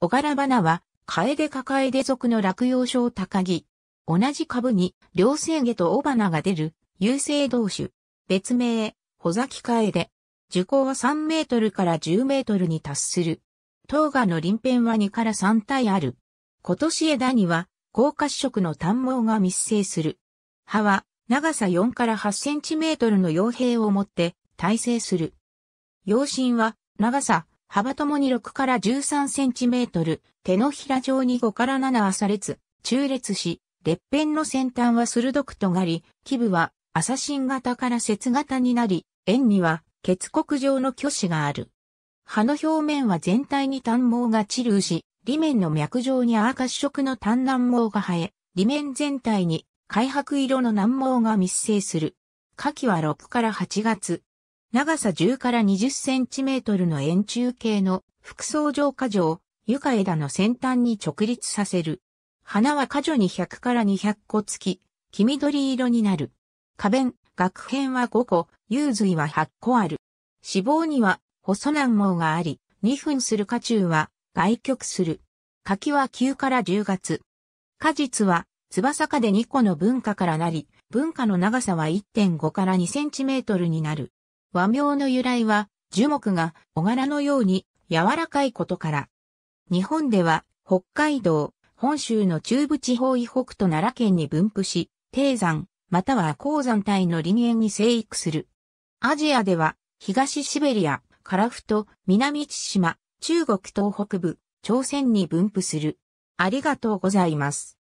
小柄花は、カエデカカエデ属の落葉小高木。同じ株に、両生下と尾花が出る、有生同種。別名、穂崎カエデ。樹高は3メートルから10メートルに達する。当芽の輪辺は2から3体ある。今年枝には、高褐色の短毛が密生する。葉は、長さ4から8センチメートルの傭兵を持って、耐性する。陽身は、長さ幅ともに6から13センチメートル、手のひら状に5から7はさ列、中列し、列片の先端は鋭く尖り、基部は朝新型から節型になり、円には結国状の挙子がある。葉の表面は全体に単毛が散るし、裏面の脈状に赤褐色の単軟毛が生え、裏面全体に開白色の難毛が密生する。夏季は6から8月、長さ10から20センチメートルの円柱形の複層状果状、床枝の先端に直立させる。花は果樹に100から200個付き、黄緑色になる。花弁、学片は5個、幽髄は8個ある。脂肪には細軟毛があり、2分する果中は外局する。柿は9から10月。果実は翼下で2個の文化からなり、文化の長さは1.5から2センチメートルになる。和名の由来は、樹木が小柄のように柔らかいことから。日本では、北海道、本州の中部地方以北と奈良県に分布し、低山、または鉱山帯の林園に生育する。アジアでは、東シベリア、カラフト、南千島、中国東北部、朝鮮に分布する。ありがとうございます。